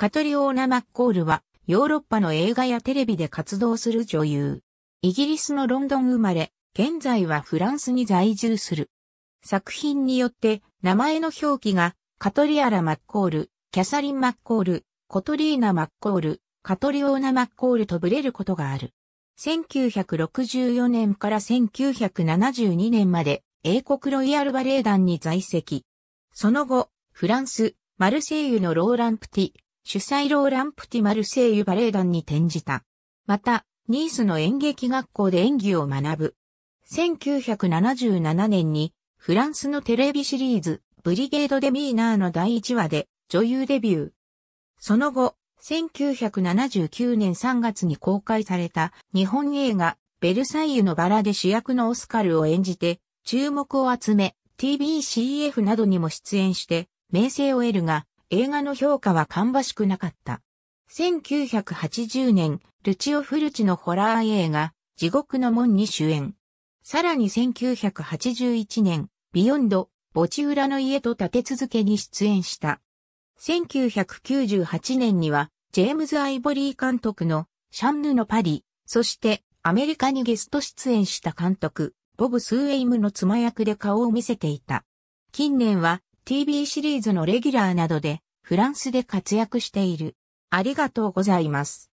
カトリオーナ・マッコールは、ヨーロッパの映画やテレビで活動する女優。イギリスのロンドン生まれ、現在はフランスに在住する。作品によって、名前の表記が、カトリアラ・マッコール、キャサリン・マッコール、コトリーナ・マッコール、カトリオーナ・マッコールとぶれることがある。1964年から1972年まで英国ロイヤルバレエ団に在籍。その後、フランス、マルセイユのローランプティ、主催ローランプティ・マルセイユバレエ団に転じた。また、ニースの演劇学校で演技を学ぶ。1977年にフランスのテレビシリーズブリゲード・デ・ミーナーの第1話で女優デビュー。その後、1979年3月に公開された日本映画ベルサイユのバラで主役のオスカルを演じて注目を集め TBCF などにも出演して名声を得るが映画の評価は芳しくなかった。1980年、ルチオ・フルチのホラー映画、地獄の門に主演。さらに1981年、ビヨンド、墓地裏の家と立て続けに出演した。1998年には、ジェームズ・アイボリー監督の、シャンヌのパリ、そして、アメリカにゲスト出演した監督、ボブ・スーエイムの妻役で顔を見せていた。近年は、TV シリーズのレギュラーなどでフランスで活躍している。ありがとうございます。